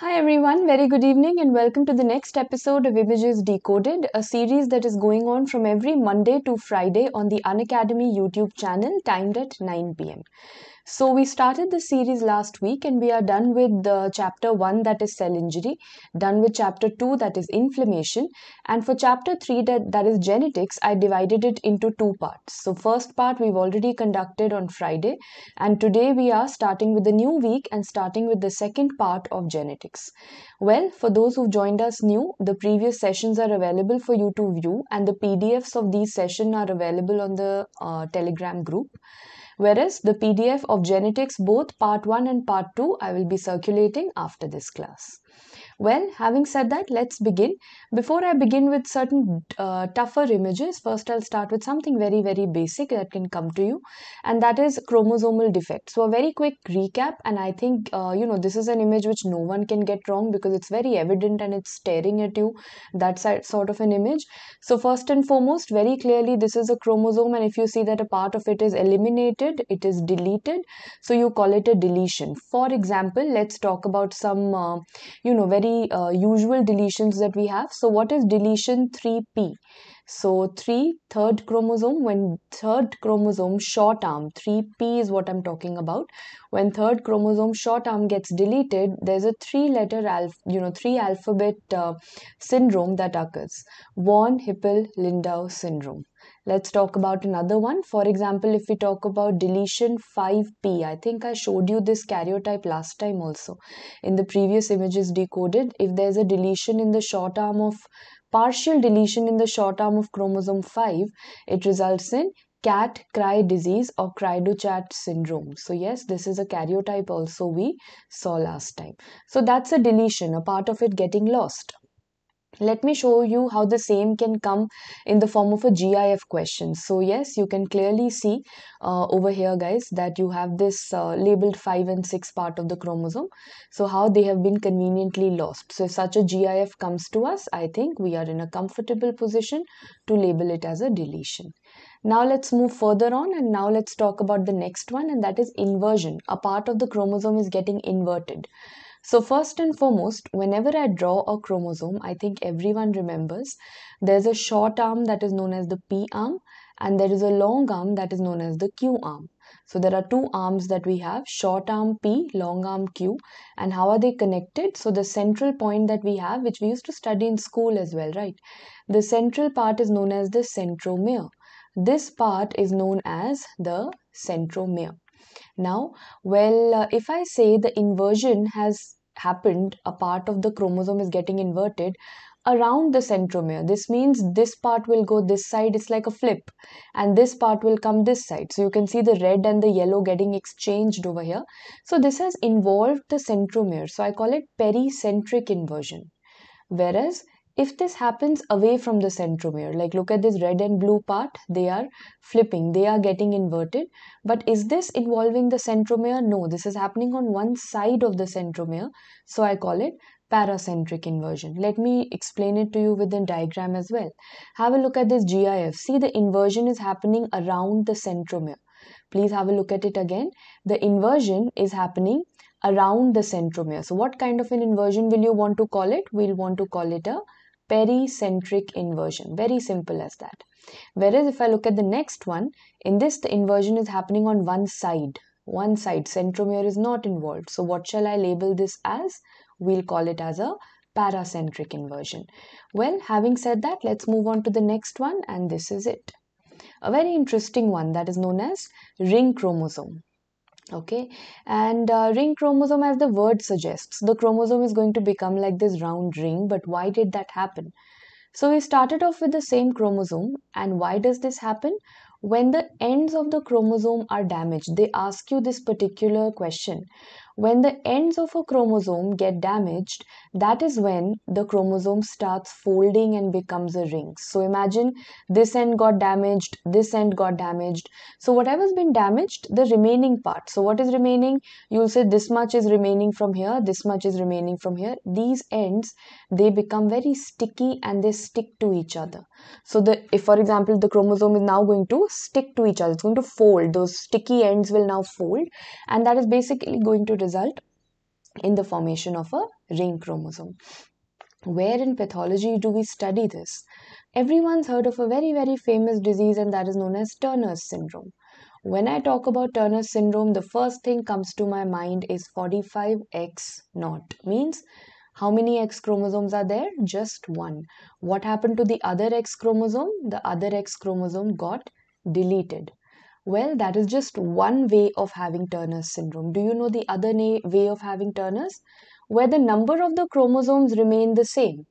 Hi everyone, very good evening and welcome to the next episode of Images Decoded, a series that is going on from every Monday to Friday on the Unacademy YouTube channel timed at 9 pm. So we started the series last week and we are done with the chapter 1 that is cell injury, done with chapter 2 that is inflammation and for chapter 3 that, that is genetics I divided it into two parts. So first part we've already conducted on Friday and today we are starting with the new week and starting with the second part of genetics. Well, for those who've joined us new, the previous sessions are available for you to view and the PDFs of these sessions are available on the uh, Telegram group. Whereas the PDF of genetics, both part 1 and part 2, I will be circulating after this class. Well, having said that, let's begin. Before I begin with certain uh, tougher images, first I'll start with something very, very basic that can come to you, and that is chromosomal defect. So, a very quick recap, and I think, uh, you know, this is an image which no one can get wrong because it's very evident and it's staring at you. That's sort of an image. So, first and foremost, very clearly, this is a chromosome, and if you see that a part of it is eliminated, it is deleted. So, you call it a deletion. For example, let's talk about some, uh, you know, very the uh, usual deletions that we have. So what is deletion 3p? So 3 third chromosome when third chromosome short arm 3p is what I'm talking about. When third chromosome short arm gets deleted, there's a three letter you know three alphabet uh, syndrome that occurs. Von Hippel Lindau syndrome. Let's talk about another one. For example, if we talk about deletion 5p, I think I showed you this karyotype last time also. In the previous images decoded, if there's a deletion in the short arm of partial deletion in the short arm of chromosome 5, it results in cat cry disease or cri-du-chat syndrome so yes this is a karyotype also we saw last time so that's a deletion a part of it getting lost let me show you how the same can come in the form of a GIF question. So yes, you can clearly see uh, over here guys that you have this uh, labeled 5 and 6 part of the chromosome. So how they have been conveniently lost. So if such a GIF comes to us, I think we are in a comfortable position to label it as a deletion. Now let's move further on and now let's talk about the next one and that is inversion. A part of the chromosome is getting inverted. So, first and foremost, whenever I draw a chromosome, I think everyone remembers there's a short arm that is known as the P arm, and there is a long arm that is known as the Q arm. So there are two arms that we have short arm P, long arm Q. And how are they connected? So the central point that we have, which we used to study in school as well, right? The central part is known as the centromere. This part is known as the centromere. Now, well, uh, if I say the inversion has happened, a part of the chromosome is getting inverted around the centromere. This means this part will go this side, it's like a flip, and this part will come this side. So you can see the red and the yellow getting exchanged over here. So this has involved the centromere. So I call it pericentric inversion. Whereas if this happens away from the centromere like look at this red and blue part they are flipping they are getting inverted but is this involving the centromere no this is happening on one side of the centromere so i call it paracentric inversion let me explain it to you with a diagram as well have a look at this gif see the inversion is happening around the centromere please have a look at it again the inversion is happening around the centromere so what kind of an inversion will you want to call it we'll want to call it a pericentric inversion. Very simple as that. Whereas if I look at the next one, in this the inversion is happening on one side. One side, centromere is not involved. So what shall I label this as? We'll call it as a paracentric inversion. Well, having said that, let's move on to the next one and this is it. A very interesting one that is known as ring chromosome okay and uh, ring chromosome as the word suggests the chromosome is going to become like this round ring but why did that happen so we started off with the same chromosome and why does this happen when the ends of the chromosome are damaged they ask you this particular question when the ends of a chromosome get damaged, that is when the chromosome starts folding and becomes a ring. So imagine this end got damaged, this end got damaged. So whatever's been damaged, the remaining part. So what is remaining? You'll say this much is remaining from here, this much is remaining from here. These ends, they become very sticky and they stick to each other. So the if for example the chromosome is now going to stick to each other, it's going to fold. Those sticky ends will now fold and that is basically going to result in the formation of a ring chromosome. Where in pathology do we study this? Everyone's heard of a very, very famous disease, and that is known as Turner's syndrome. When I talk about Turner's syndrome, the first thing comes to my mind is 45X Not means how many X chromosomes are there? Just one. What happened to the other X chromosome? The other X chromosome got deleted. Well, that is just one way of having Turner's syndrome. Do you know the other na- way of having Turner's? Where the number of the chromosomes remain the same.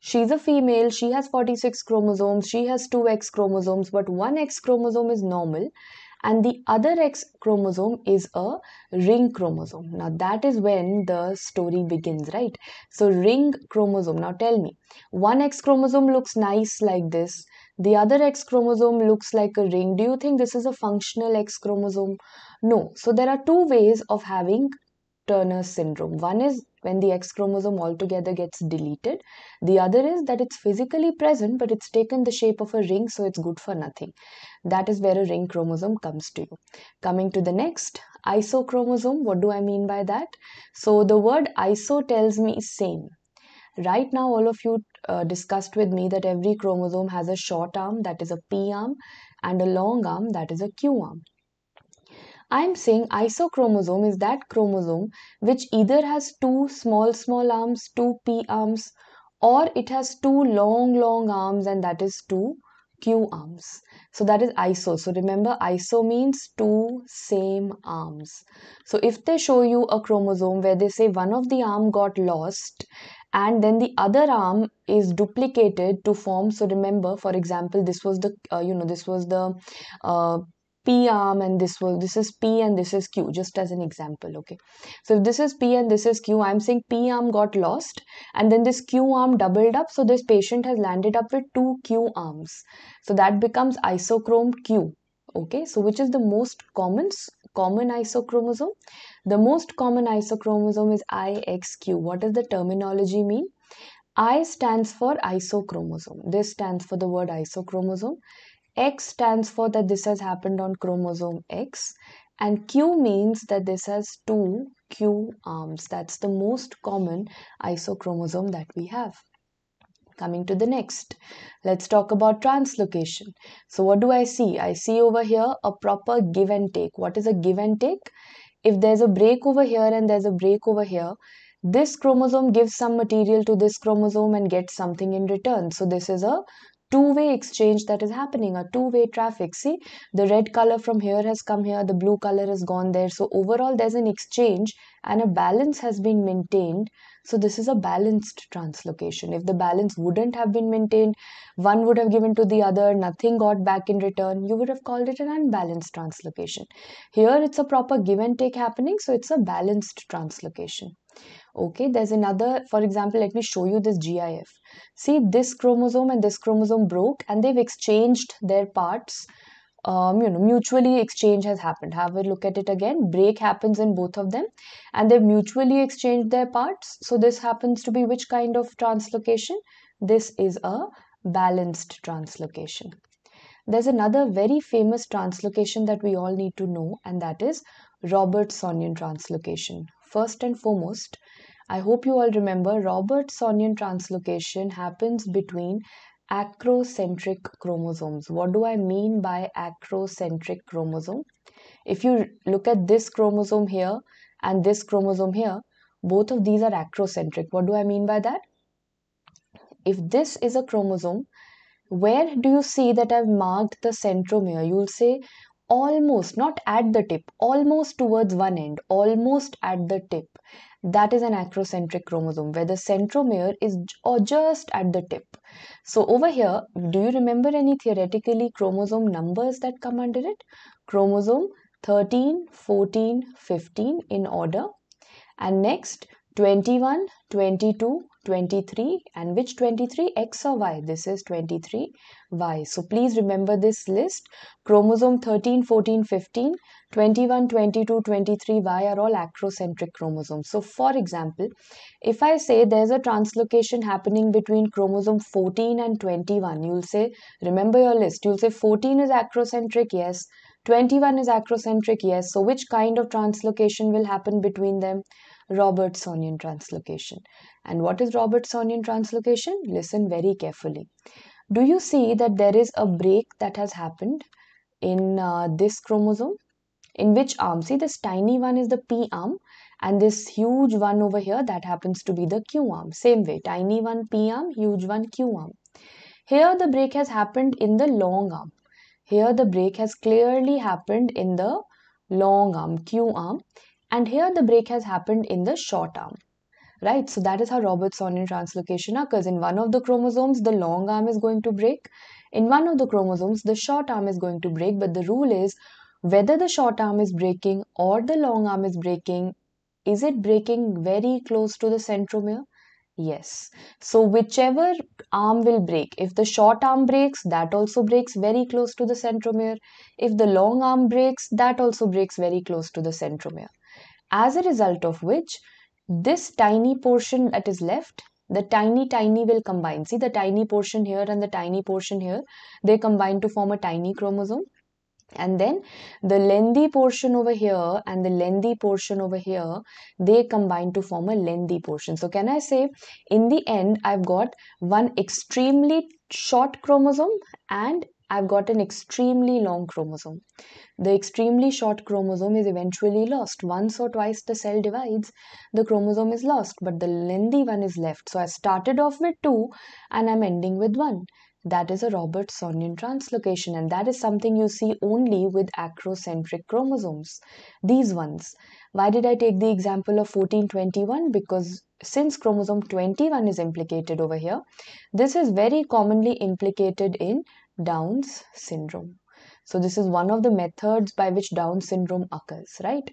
She's a female, she has 46 chromosomes, she has two X chromosomes, but one X chromosome is normal and the other X chromosome is a ring chromosome. Now, that is when the story begins, right? So, ring chromosome. Now, tell me, one X chromosome looks nice like this, the other X chromosome looks like a ring. Do you think this is a functional X chromosome? No. So there are two ways of having Turner syndrome. One is when the X chromosome altogether gets deleted. The other is that it's physically present but it's taken the shape of a ring so it's good for nothing. That is where a ring chromosome comes to you. Coming to the next, isochromosome. What do I mean by that? So the word iso tells me same. Right now all of you uh, discussed with me that every chromosome has a short arm, that is a P arm, and a long arm, that is a Q arm. I am saying isochromosome is that chromosome which either has two small, small arms, two P arms, or it has two long, long arms, and that is two Q arms. So that is iso. So remember, iso means two same arms. So if they show you a chromosome where they say one of the arm got lost and then the other arm is duplicated to form so remember for example this was the uh, you know this was the uh, p arm and this was this is p and this is q just as an example okay so if this is p and this is q i'm saying p arm got lost and then this q arm doubled up so this patient has landed up with two q arms so that becomes isochrome q okay so which is the most common common isochromosome the most common isochromosome is IXQ. What does the terminology mean? I stands for isochromosome. This stands for the word isochromosome. X stands for that this has happened on chromosome X. And Q means that this has two Q arms. That's the most common isochromosome that we have. Coming to the next, let's talk about translocation. So, what do I see? I see over here a proper give and take. What is a give and take? if there's a break over here and there's a break over here, this chromosome gives some material to this chromosome and gets something in return. So this is a two-way exchange that is happening, a two-way traffic. See, the red color from here has come here, the blue color has gone there. So overall, there's an exchange and a balance has been maintained. So this is a balanced translocation. If the balance wouldn't have been maintained, one would have given to the other, nothing got back in return, you would have called it an unbalanced translocation. Here it's a proper give and take happening, so it's a balanced translocation. Okay, there's another, for example, let me show you this GIF. See, this chromosome and this chromosome broke and they've exchanged their parts. Um, you know, mutually exchange has happened. Have a look at it again. Break happens in both of them and they've mutually exchanged their parts. So this happens to be which kind of translocation? This is a balanced translocation. There's another very famous translocation that we all need to know and that is Robertsonian translocation. First and foremost, I hope you all remember Robertsonian translocation happens between acrocentric chromosomes. What do I mean by acrocentric chromosome? If you look at this chromosome here and this chromosome here, both of these are acrocentric. What do I mean by that? If this is a chromosome, where do you see that I've marked the centromere? You'll say, almost not at the tip almost towards one end almost at the tip that is an acrocentric chromosome where the centromere is or just at the tip so over here do you remember any theoretically chromosome numbers that come under it chromosome 13 14 15 in order and next 21 22 23 and which 23 x or y this is 23 y so please remember this list chromosome 13 14 15 21 22 23 y are all acrocentric chromosomes so for example if i say there's a translocation happening between chromosome 14 and 21 you'll say remember your list you'll say 14 is acrocentric yes 21 is acrocentric yes so which kind of translocation will happen between them Robertsonian translocation. And what is Robertsonian translocation? Listen very carefully. Do you see that there is a break that has happened in uh, this chromosome? In which arm? See, this tiny one is the P arm, and this huge one over here that happens to be the Q arm. Same way, tiny one P arm, huge one Q arm. Here, the break has happened in the long arm. Here, the break has clearly happened in the long arm, Q arm, and here the break has happened in the short arm. Right, so that is how Robertsonian translocation occurs. In one of the chromosomes, the long arm is going to break. In one of the chromosomes, the short arm is going to break. But the rule is whether the short arm is breaking or the long arm is breaking, is it breaking very close to the centromere? Yes. So, whichever arm will break, if the short arm breaks, that also breaks very close to the centromere. If the long arm breaks, that also breaks very close to the centromere as a result of which this tiny portion that is left the tiny tiny will combine see the tiny portion here and the tiny portion here they combine to form a tiny chromosome and then the lengthy portion over here and the lengthy portion over here they combine to form a lengthy portion so can i say in the end i've got one extremely short chromosome and I've got an extremely long chromosome. The extremely short chromosome is eventually lost. Once or twice the cell divides, the chromosome is lost, but the lengthy one is left. So I started off with two and I'm ending with one. That is a Robertsonian translocation, and that is something you see only with acrocentric chromosomes. These ones. Why did I take the example of 1421? Because since chromosome 21 is implicated over here, this is very commonly implicated in Down's syndrome. So this is one of the methods by which Down syndrome occurs, right?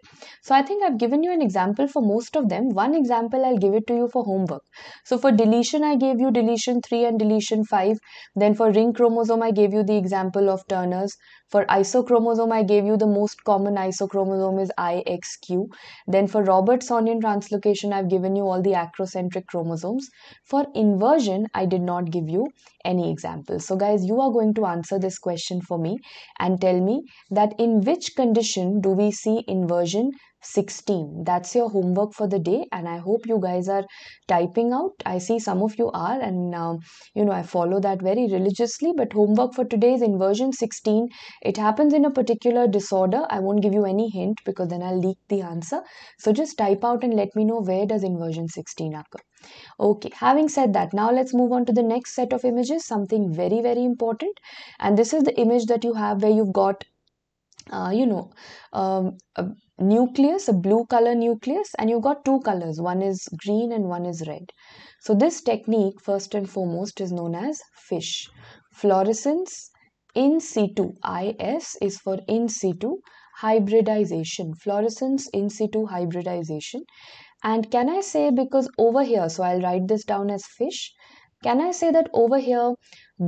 So I think I've given you an example for most of them. One example I'll give it to you for homework. So for deletion, I gave you deletion 3 and deletion 5. Then for ring chromosome, I gave you the example of Turner's. For isochromosome, I gave you the most common isochromosome is IXQ. Then for Robertsonian translocation, I've given you all the acrocentric chromosomes. For inversion, I did not give you any examples. So guys, you are going to answer this question for me and tell me that in which condition do we see inversion 16 that's your homework for the day and i hope you guys are typing out i see some of you are and um, you know i follow that very religiously but homework for today is inversion 16 it happens in a particular disorder i won't give you any hint because then i'll leak the answer so just type out and let me know where does inversion 16 occur okay having said that now let's move on to the next set of images something very very important and this is the image that you have where you've got uh, you know um, a nucleus a blue color nucleus and you got two colors one is green and one is red so this technique first and foremost is known as fish fluorescence in situ is is for in situ hybridization fluorescence in situ hybridization and can i say because over here so i'll write this down as fish can i say that over here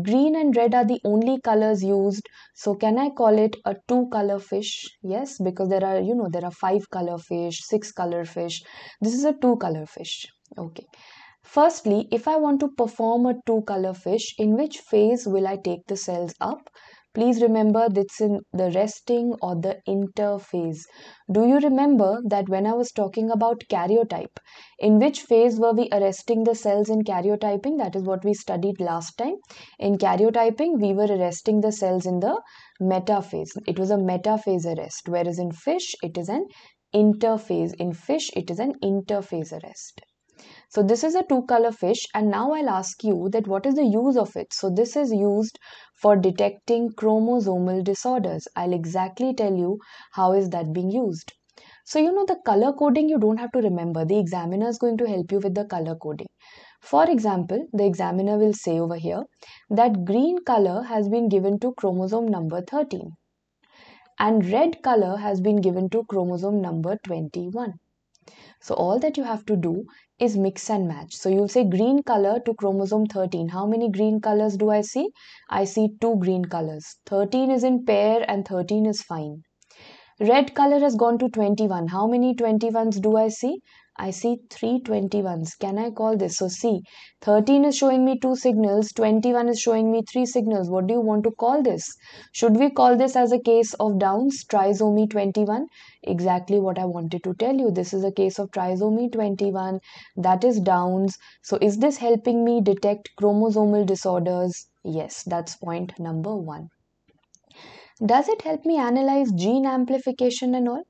Green and red are the only colors used. So can I call it a two color fish? Yes, because there are, you know, there are five color fish, six color fish. This is a two color fish. Okay. Firstly, if I want to perform a two color fish, in which phase will I take the cells up? Please remember that's in the resting or the interphase. Do you remember that when I was talking about karyotype, in which phase were we arresting the cells in karyotyping? That is what we studied last time. In karyotyping, we were arresting the cells in the metaphase. It was a metaphase arrest, whereas in fish, it is an interphase. In fish, it is an interphase arrest. So this is a two color fish and now I'll ask you that what is the use of it? So this is used for detecting chromosomal disorders. I'll exactly tell you how is that being used. So you know the color coding you don't have to remember. The examiner is going to help you with the color coding. For example, the examiner will say over here that green color has been given to chromosome number 13 and red color has been given to chromosome number 21. So all that you have to do is mix and match. So you'll say green color to chromosome 13. How many green colors do I see? I see two green colors. 13 is in pair and 13 is fine. Red color has gone to 21. How many 21s do I see? I see three 21s. Can I call this? So see, 13 is showing me two signals, 21 is showing me three signals. What do you want to call this? Should we call this as a case of Downs, trisomy 21? Exactly what I wanted to tell you. This is a case of trisomy 21, that is Downs. So is this helping me detect chromosomal disorders? Yes, that's point number one. Does it help me analyze gene amplification and all?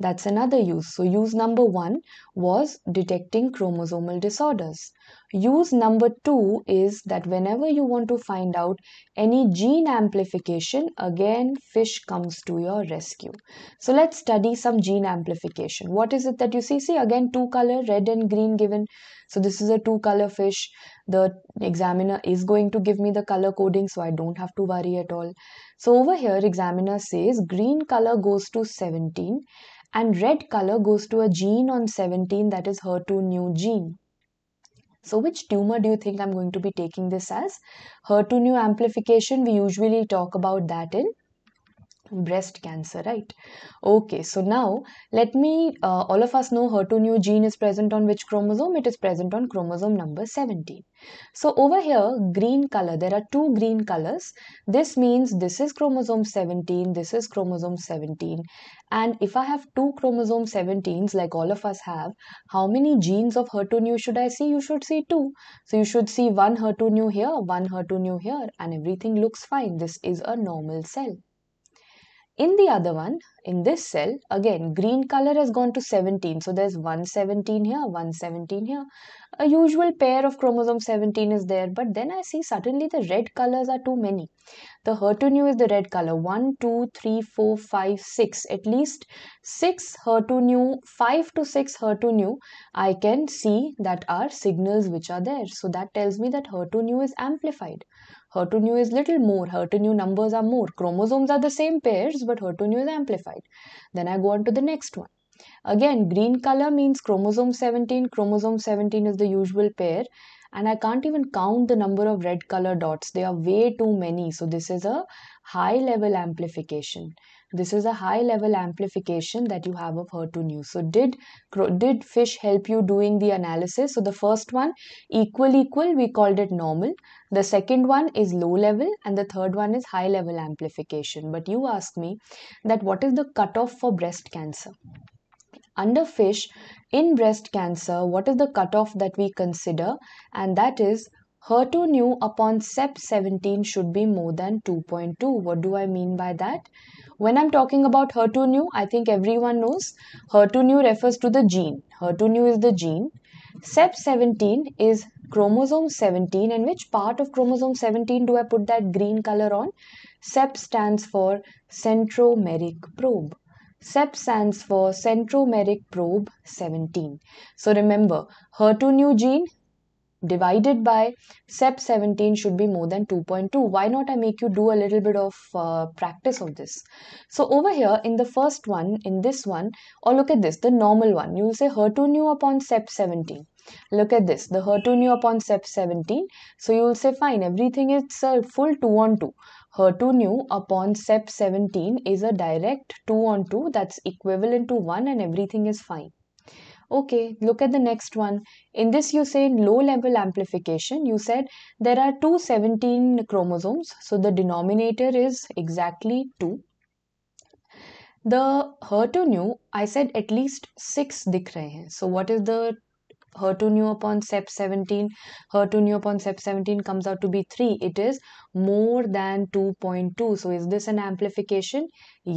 That's another use. So, use number one was detecting chromosomal disorders. Use number two is that whenever you want to find out any gene amplification, again, fish comes to your rescue. So, let's study some gene amplification. What is it that you see? See, again, two color, red and green given. So, this is a two color fish. The examiner is going to give me the color coding, so I don't have to worry at all. So, over here, examiner says green color goes to 17 and red color goes to a gene on 17 that is HER2 new gene. So which tumor do you think I'm going to be taking this as? HER2 new amplification, we usually talk about that in breast cancer right okay so now let me uh, all of us know her2 new gene is present on which chromosome it is present on chromosome number 17 so over here green color there are two green colors this means this is chromosome 17 this is chromosome 17 and if i have two chromosome 17s like all of us have how many genes of her2 new should i see you should see two so you should see one her2 new here one her2 new here and everything looks fine this is a normal cell in the other one, in this cell, again green color has gone to 17. So there's 117 here, 117 here. A usual pair of chromosome 17 is there, but then I see suddenly the red colors are too many. The HER2 new is the red color 1, 2, 3, 4, 5, 6. At least 6 HER2 new, 5 to 6 HER2 new, I can see that are signals which are there. So that tells me that HER2 new is amplified. HER2 new is little more, HER2 new numbers are more. Chromosomes are the same pairs, but HER2 new is amplified. Then I go on to the next one. Again, green color means chromosome 17. Chromosome 17 is the usual pair. And I can't even count the number of red color dots. They are way too many. So this is a high level amplification. This is a high level amplification that you have of HER2 new. So did, did fish help you doing the analysis? So the first one equal equal we called it normal. The second one is low level and the third one is high level amplification. But you asked me that what is the cutoff for breast cancer? Under fish, in breast cancer, what is the cutoff that we consider? And that is HER2 new upon Sep 17 should be more than 2.2. What do I mean by that? When I'm talking about HER2 new, I think everyone knows HER2 new refers to the gene. HER2 new is the gene. CEP17 is chromosome 17 and which part of chromosome 17 do I put that green color on? CEP stands for centromeric probe. CEP stands for centromeric probe 17. So remember, HER2 new gene, divided by SEP 17 should be more than 2.2. Why not I make you do a little bit of uh, practice of this? So over here in the first one, in this one, or look at this, the normal one, you will say HER2 new upon SEP 17. Look at this, the HER2 new upon SEP 17. So you will say fine, everything is a uh, full 2 on 2. HER2 new upon SEP 17 is a direct 2 on 2 that's equivalent to 1 and everything is fine. Okay, look at the next one. In this, you say low level amplification. You said there are 217 chromosomes, so the denominator is exactly 2. The HER2 new, I said at least 6 dikh rahe hain. So, what is the HER2 new upon SEP17? HER2 new upon SEP17 comes out to be 3. It is more than 2.2. So, is this an amplification?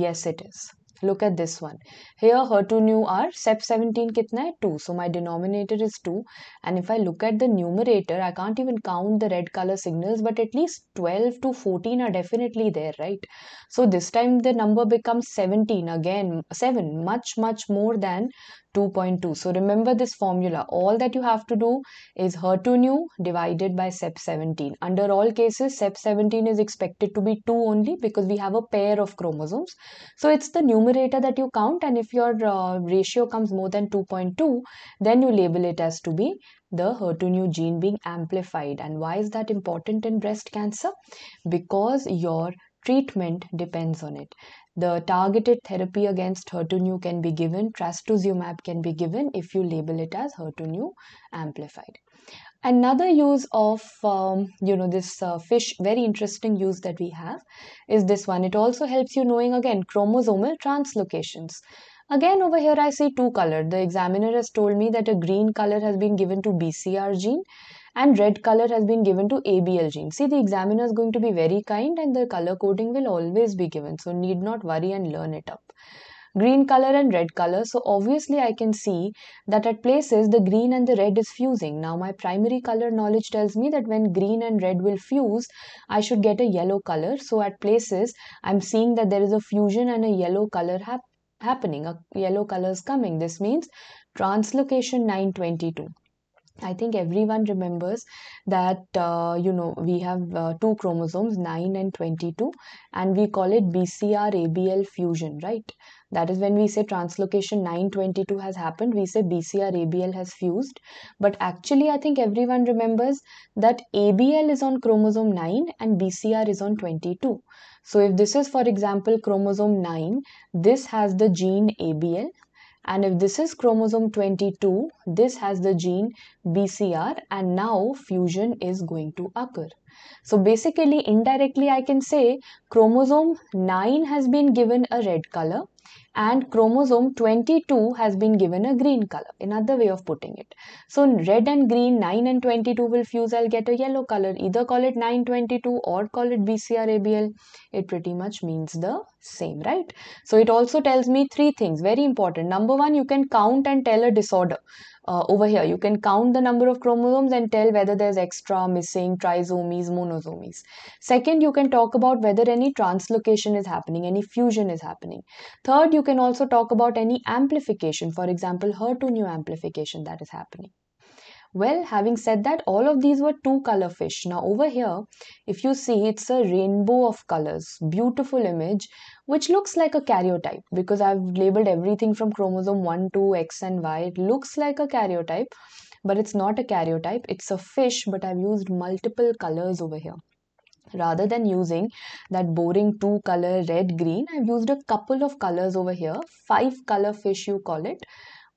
Yes, it is. Look at this one. Here her two new are sep17 kitna hai? 2. So my denominator is 2 and if I look at the numerator I can't even count the red color signals but at least 12 to 14 are definitely there right. So this time the number becomes 17 again 7 much much more than 2.2. So remember this formula. All that you have to do is HER2 new divided by sep 17 Under all cases, sep 17 is expected to be 2 only because we have a pair of chromosomes. So it's the numerator that you count and if your uh, ratio comes more than 2.2, then you label it as to be the HER2 new gene being amplified. And why is that important in breast cancer? Because your treatment depends on it the targeted therapy against HER2 new can be given, trastuzumab can be given if you label it as HER2 new amplified. Another use of um, you know this uh, fish, very interesting use that we have is this one. It also helps you knowing again chromosomal translocations. Again, over here I see two color. The examiner has told me that a green color has been given to BCR gene and red color has been given to ABL gene. See the examiner is going to be very kind and the color coding will always be given so need not worry and learn it up green color and red color so obviously I can see that at places the green and the red is fusing. Now my primary color knowledge tells me that when green and red will fuse I should get a yellow color so at places I'm seeing that there is a fusion and a yellow color hap happening a yellow color is coming this means translocation 922 I think everyone remembers that uh, you know we have uh, two chromosomes 9 and 22 and we call it BCR ABL fusion right that is when we say translocation 922 has happened we say BCR ABL has fused but actually I think everyone remembers that ABL is on chromosome 9 and BCR is on 22 so if this is for example chromosome 9 this has the gene ABL and if this is chromosome 22, this has the gene BCR and now fusion is going to occur. So basically indirectly I can say chromosome 9 has been given a red color and chromosome 22 has been given a green color another way of putting it so red and green 9 and 22 will fuse i'll get a yellow color either call it 922 or call it bcrabl it pretty much means the same right so it also tells me three things very important number one you can count and tell a disorder uh, over here you can count the number of chromosomes and tell whether there's extra missing trisomies monosomies second you can talk about whether any translocation is happening any fusion is happening third you can also talk about any amplification for example her to new amplification that is happening well, having said that, all of these were two color fish. Now, over here, if you see, it's a rainbow of colors, beautiful image, which looks like a karyotype because I've labeled everything from chromosome 1 to X and Y. It looks like a karyotype, but it's not a karyotype. It's a fish, but I've used multiple colors over here rather than using that boring two color red green i've used a couple of colors over here five color fish you call it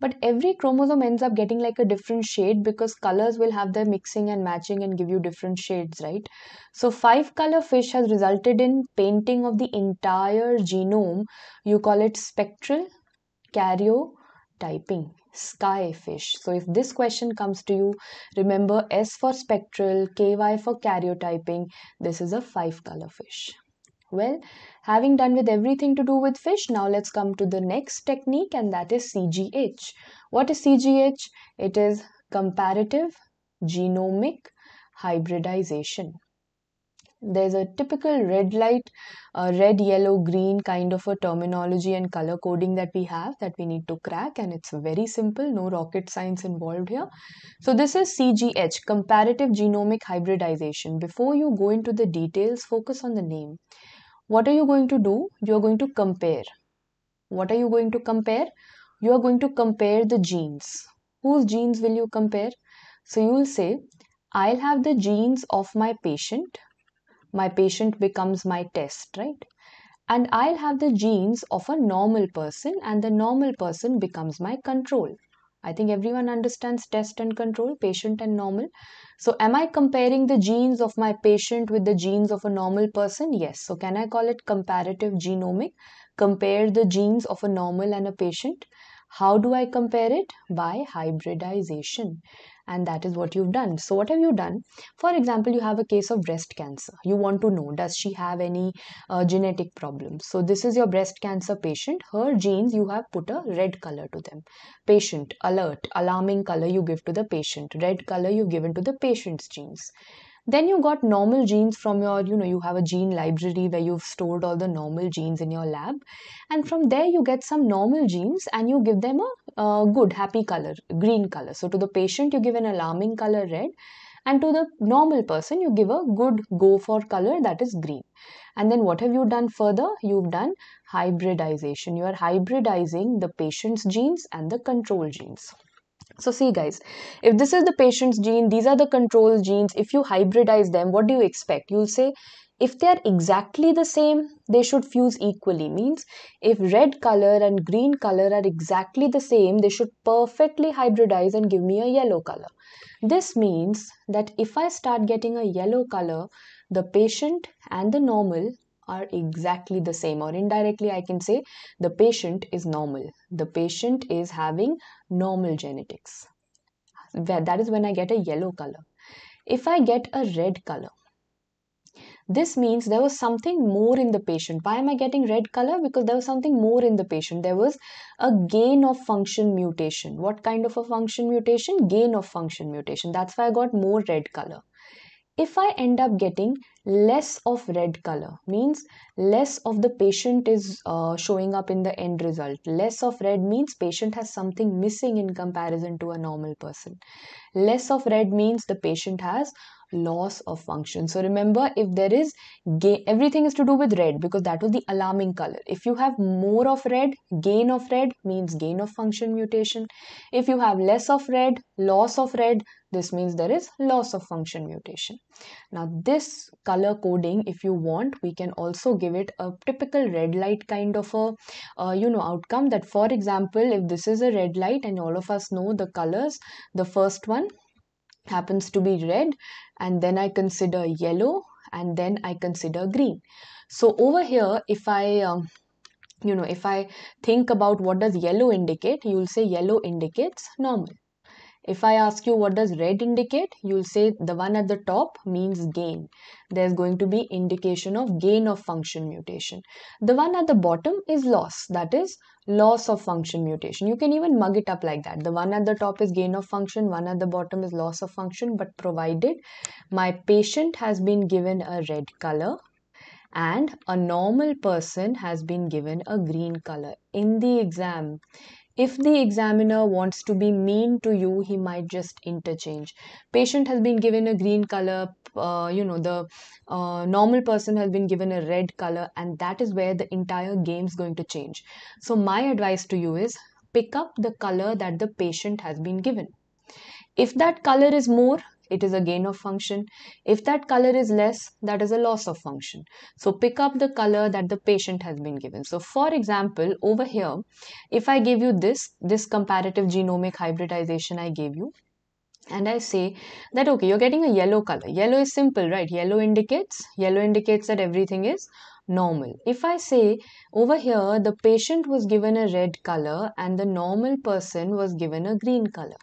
but every chromosome ends up getting like a different shade because colors will have their mixing and matching and give you different shades right so five color fish has resulted in painting of the entire genome you call it spectral karyotyping sky fish so if this question comes to you remember s for spectral ky for karyotyping this is a five color fish well Having done with everything to do with fish, now let's come to the next technique and that is CGH. What is CGH? It is comparative genomic hybridization there's a typical red light uh, red yellow green kind of a terminology and color coding that we have that we need to crack and it's very simple no rocket science involved here so this is cgh comparative genomic hybridization before you go into the details focus on the name what are you going to do? You are going to compare. What are you going to compare? You are going to compare the genes. Whose genes will you compare? So you will say, I'll have the genes of my patient. My patient becomes my test, right? And I'll have the genes of a normal person, and the normal person becomes my control. I think everyone understands test and control, patient and normal. So, am I comparing the genes of my patient with the genes of a normal person? Yes. So, can I call it comparative genomic? Compare the genes of a normal and a patient. How do I compare it? By hybridization and that is what you've done so what have you done for example you have a case of breast cancer you want to know does she have any uh, genetic problems so this is your breast cancer patient her genes you have put a red color to them patient alert alarming color you give to the patient red color you've given to the patient's genes then you got normal genes from your you know you have a gene library where you've stored all the normal genes in your lab and from there you get some normal genes and you give them a good happy color green color so to the patient you give an alarming color red and to the normal person you give a good go for color that is green and then what have you done further you've done hybridization you are hybridizing the patient's genes and the control genes so see guys, if this is the patient's gene, these are the control genes. If you hybridize them, what do you expect? You'll say if they are exactly the same, they should fuse equally. Means if red color and green color are exactly the same, they should perfectly hybridize and give me a yellow color. This means that if I start getting a yellow color, the patient and the normal are exactly the same or indirectly i can say the patient is normal the patient is having normal genetics that is when i get a yellow color if i get a red color this means there was something more in the patient why am i getting red color because there was something more in the patient there was a gain of function mutation what kind of a function mutation gain of function mutation that's why i got more red color if i end up getting less of red color means less of the patient is uh, showing up in the end result less of red means patient has something missing in comparison to a normal person less of red means the patient has loss of function. So remember, if there is gain, everything is to do with red because that was the alarming color. If you have more of red, gain of red means gain of function mutation. If you have less of red, loss of red, this means there is loss of function mutation. Now this color coding, if you want, we can also give it a typical red light kind of a, uh, you know, outcome that for example, if this is a red light and all of us know the colors, the first one happens to be red and then I consider yellow and then I consider green. So over here if I um, you know if I think about what does yellow indicate you'll say yellow indicates normal if I ask you what does red indicate, you'll say the one at the top means gain. There's going to be indication of gain of function mutation. The one at the bottom is loss, that is loss of function mutation. You can even mug it up like that. The one at the top is gain of function, one at the bottom is loss of function, but provided my patient has been given a red color and a normal person has been given a green color. In the exam, if the examiner wants to be mean to you, he might just interchange. Patient has been given a green color, uh, you know, the uh, normal person has been given a red color, and that is where the entire game is going to change. So, my advice to you is pick up the color that the patient has been given. If that color is more, it is a gain of function. If that color is less, that is a loss of function. So pick up the color that the patient has been given. So for example, over here, if I give you this, this comparative genomic hybridization I gave you, and I say that okay, you're getting a yellow color. Yellow is simple, right? Yellow indicates, yellow indicates that everything is normal. If I say over here the patient was given a red color and the normal person was given a green color.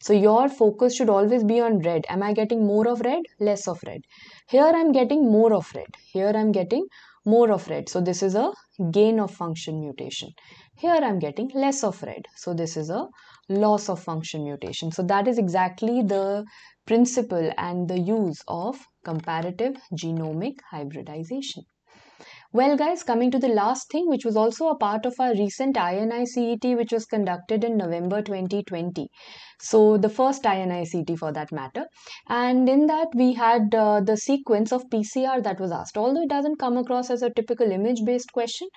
So your focus should always be on red. Am I getting more of red, less of red? Here I'm getting more of red. Here I'm getting more of red. So this is a gain of function mutation. Here I'm getting less of red. So this is a loss of function mutation. So that is exactly the principle and the use of comparative genomic hybridization. Well, guys, coming to the last thing, which was also a part of our recent INICET, which was conducted in November 2020. So, the first INICET for that matter. And in that, we had uh, the sequence of PCR that was asked. Although it doesn't come across as a typical image based question,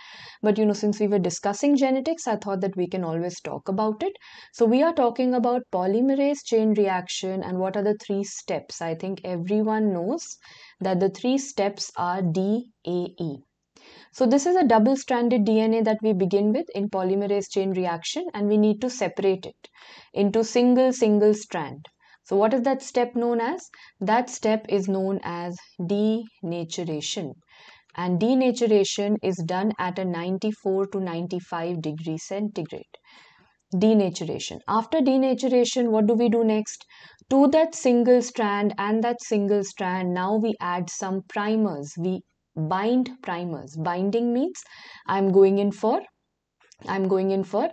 but you know, since we were discussing genetics, I thought that we can always talk about it. So, we are talking about polymerase chain reaction and what are the three steps. I think everyone knows that the three steps are DAE. So this is a double-stranded DNA that we begin with in polymerase chain reaction and we need to separate it into single single strand. So what is that step known as? That step is known as denaturation. And denaturation is done at a 94 to 95 degree centigrade. Denaturation. After denaturation, what do we do next? to that single strand and that single strand now we add some primers we bind primers binding means i'm going in for i'm going in for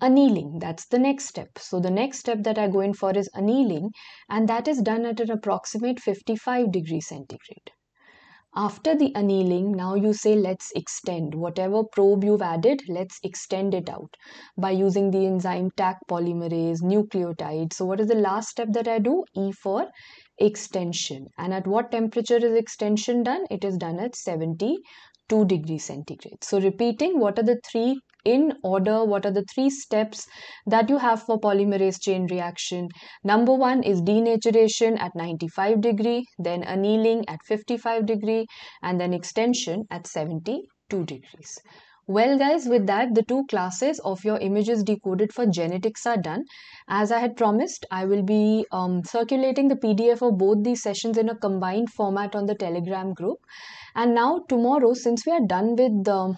annealing that's the next step so the next step that i go in for is annealing and that is done at an approximate 55 degree centigrade after the annealing now you say let's extend whatever probe you've added let's extend it out by using the enzyme tac polymerase nucleotide so what is the last step that i do e for extension and at what temperature is extension done it is done at 72 degrees centigrade so repeating what are the three in order what are the three steps that you have for polymerase chain reaction number one is denaturation at 95 degree then annealing at 55 degree and then extension at 72 degrees well guys, with that the two classes of your images decoded for genetics are done. As I had promised, I will be um, circulating the PDF of both these sessions in a combined format on the Telegram group. And now tomorrow, since we are done with the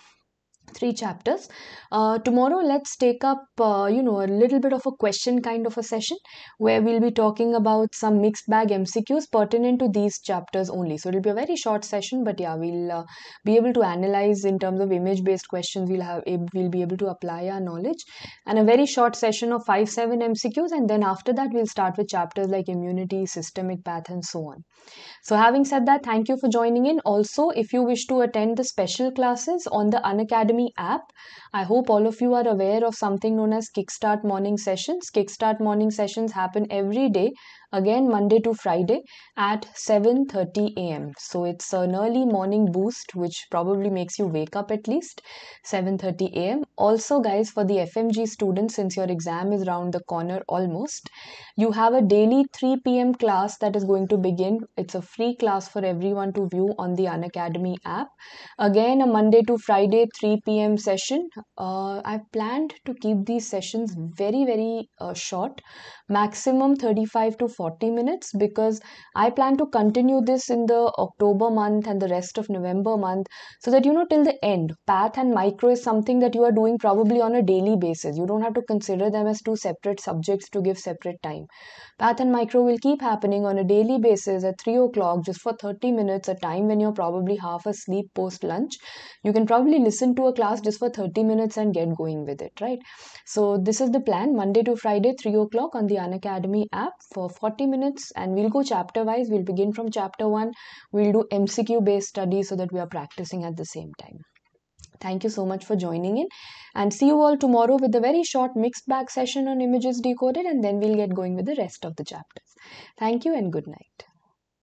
three chapters uh, tomorrow let's take up uh, you know a little bit of a question kind of a session where we'll be talking about some mixed bag mcqs pertinent to these chapters only so it'll be a very short session but yeah we'll uh, be able to analyze in terms of image based questions we'll have we'll be able to apply our knowledge and a very short session of 5 7 mcqs and then after that we'll start with chapters like immunity systemic path and so on so, having said that, thank you for joining in. Also, if you wish to attend the special classes on the Unacademy app, I hope all of you are aware of something known as Kickstart Morning Sessions. Kickstart Morning Sessions happen every day again Monday to Friday at 7:30 a.m. So it's an early morning boost which probably makes you wake up at least 7:30 a.m. Also guys for the FMG students since your exam is round the corner almost you have a daily 3 p.m. class that is going to begin. It's a free class for everyone to view on the Unacademy app. Again a Monday to Friday 3 p.m. session. Uh, I've planned to keep these sessions very very uh, short maximum 35 to 40 minutes because I plan to continue this in the October month and the rest of November month so that you know till the end. Path and micro is something that you are doing probably on a daily basis. You don't have to consider them as two separate subjects to give separate time. Path and micro will keep happening on a daily basis at 3 o'clock just for 30 minutes, a time when you're probably half asleep post lunch. You can probably listen to a class just for 30 minutes and get going with it, right? So, this is the plan Monday to Friday, 3 o'clock on the Unacademy app for 40 minutes and we'll go chapter wise. We'll begin from chapter 1. We'll do MCQ based studies so that we are practicing at the same time. Thank you so much for joining in and see you all tomorrow with a very short mixed bag session on images decoded and then we'll get going with the rest of the chapters. Thank you and good night.